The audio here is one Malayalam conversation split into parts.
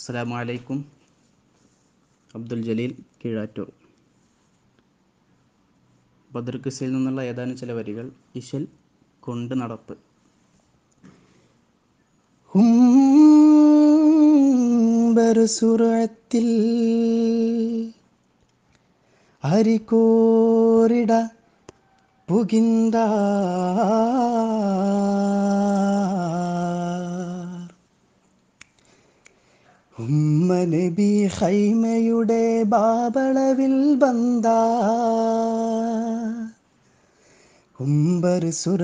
അസ്സാം വലൈക്കും അബ്ദുൽ ജലീൽ കീഴാറ്റൂർ ബദർക്കിസയിൽ നിന്നുള്ള ഏതാനും ചില വരികൾ ഇശൽ കൊണ്ട് നടപ്പ് സുറത്തിൽ അരിക്കോരിട പുകിന്താ ഉമ്മ നബി ഹൈമയുടെ ബാബളവിൽ ബന്ദ ഉംബർ സുര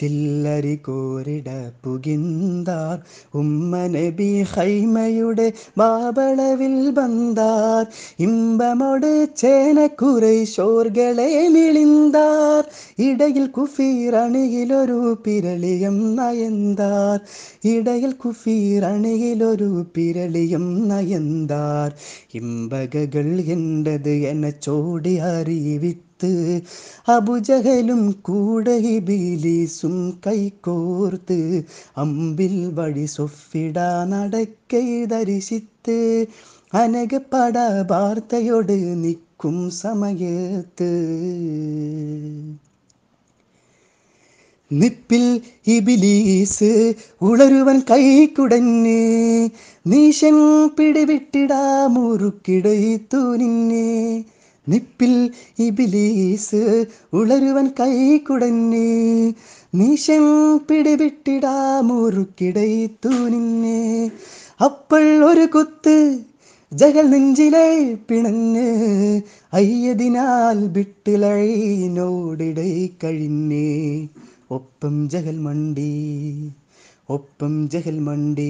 തില്ലരി കോരിട പുകിന്താർ ഉമ്മനബി ഹൈമയുടെ മാബളവിൽ ബന്താർ ഇമ്പമോട് ചേനക്കുറൈ ഷോർകളെ മിളിന്താർ ഇടയിൽ കുഫീറണിയിലൊരു പിരളിയം നയന്താർ ഇടയിൽ കുഫീറണിയിലൊരു പിരളിയം നയന്താർ ഇമ്പകകൾ എൻ്റത് എന്ന ചോടി അറിവിത്ത് അബുജഹലും കൂടെ ബീലീസും അതും കൈകോർത്ത് അമ്പിൽ വഴി സൊഫിട നടക്കൈ ദർശിത്ത് അനകപ്പട വാർത്തയോട് നിൽക്കും സമയത്ത് നിപ്പിൽ ഇബിലീസ് ഉളരുവൻ കൈക്കുടഞ്ഞ് നീശൻ പിടിവിട്ടിടാ മുറുക്കിടയിത്തു നിന്നെ നിപ്പിൽ ഇബിലീസ് ഉളരുവൻ കൈകുടഞ്ഞ് നീശൻ പിടിവിട്ടിടാമൂറുക്കിടയിത്തു നിന്നെ അപ്പൾ ഒരു കുത്ത് ജഗൽ നെഞ്ചിലെ പിണഞ്ഞ് അയ്യതിനാൽ വിട്ടിലഴിനോടിടൈ കഴിഞ്ഞേ ഒപ്പം ജഗൽ മണ്ടി ഒപ്പം ജഹൽ മണ്ടി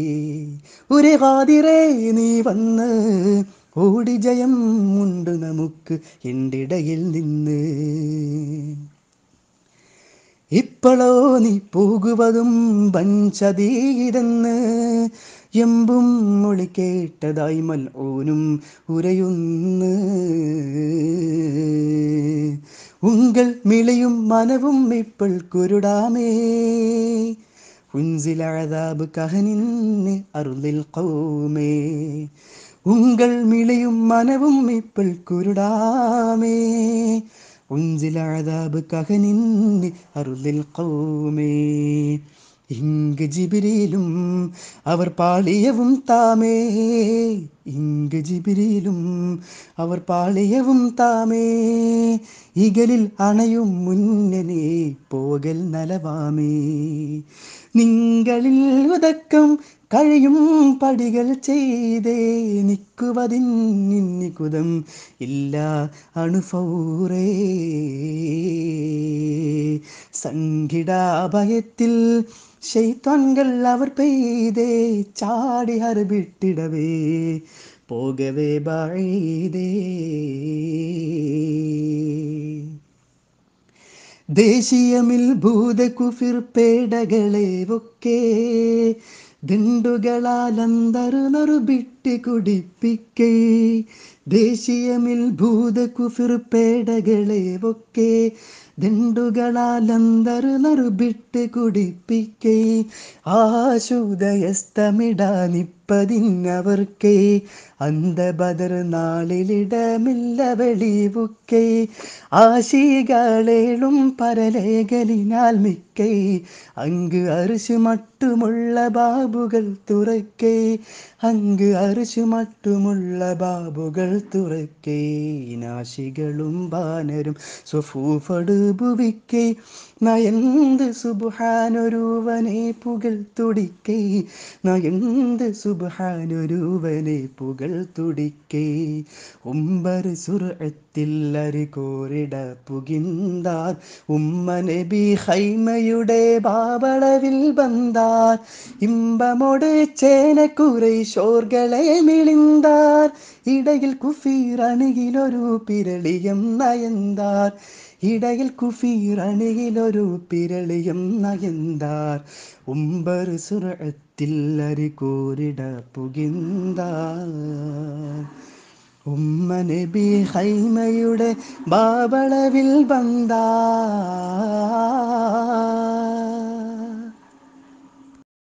ഒരു ഹാതിരേ നീ വന്ന് ഓടി ജയം ഉണ്ട് നമുക്ക് എന്റിടയിൽ നിന്ന് ഇപ്പോഴോ നീ പോകുവതും വഞ്ചതീരെന്ന് എമ്പും മൊഴി കേട്ടതായി മൽ ഉരയുന്ന് ഉങ്കൽ മിളിയും മനവും ഇപ്പോൾ കുരുടാമേ ഉൻസിലഴതാബ് കഹനിന്ന് അറുതിൽ കൗമേ உங்கள் மிளையும் மனவும் இப்பல் குருடாமே உன்சில் அழதாபுக்காக நின்று அருளில் கௌமே ഇങ്ക് ജിബിരിയിലും അവർ പാളിയവും താമേ ഇങ്ക് ജിബിരിയിലും അവർ പാളിയവും താമേ ഇകലിൽ അണയും മുന്നനെ പോകൽ നലവാമേ നിങ്ങളിൽ ഉതക്കം കഴിയും പടികൾ ചെയ്തേ നിക്കുവതിൻ നിന്നിക്കുതം ഇല്ല അണുഫൗറേ சங்கிடாபயத்தில் ஷெய்தான்கள் അവർ പെയ്തേ ചാടി അറിവിട്ടിടവേ പോകവേ പഴയതേ ദേശീയമിൽ ഭൂതകുഫിർ പേടകളെ ഒക്കെ ദിണ്ടുകളാലന്തറു അന്തറുനറു കുടിപ്പിക്കേ ദേശീയമിൽ ഭൂതകുഫിർ പേടകളെ ഒക്കെ ദണ്ടുകളാലന്തറുലറുബിട്ട് കുടിപ്പിക്കേ ആശുദയസ്തമിടാനിപ്പതിന്നവർക്കേ അന്തബദർ നാളിലിടമില്ല വെളിവുക്കേ ആശീകളേളും പരലേഖലിനാൽ മിക്കേ അങ്ക് അരിശു മട്ടുമുള്ള ബാബുകൾ തുറക്കേ അങ്ക് അരിശു മട്ടുമുള്ള ബാബുകൾ തുറക്കേ നാശികളും ബാനരും ഭുവിക്കേ നയന്ത് സുബുഹാനൊരുവനെ പുകൾ തുടിക്കേ നയന്ത് സുബുഹാനൊരുവനെ പുകൾ തുടിക്കേ ഒമ്പത് സുറത്തിൽ അരികോരിട പുകിന്താർ ഉമ്മനെ ബി ഹൈമയുടെ ബാബളവിൽ വந்தார் இன்பமோடு ചേനക്കുറൈ ശോർഗളെ മിളിന്താർ ഇടയിൽ കുഫീർ അണുകിലൊരു പിരളിയും നയന്താർ ഇടയിൽ കുഫീർ അണുകിലൊരു പിരളിയും നയന്താർ ഒമ്പത് സുറത്തിൽ അരികൂരിട പുകിന്താർ ഉമ്മ നബി ഹൈമയുടെ ബാബളവിൽ വന്താർ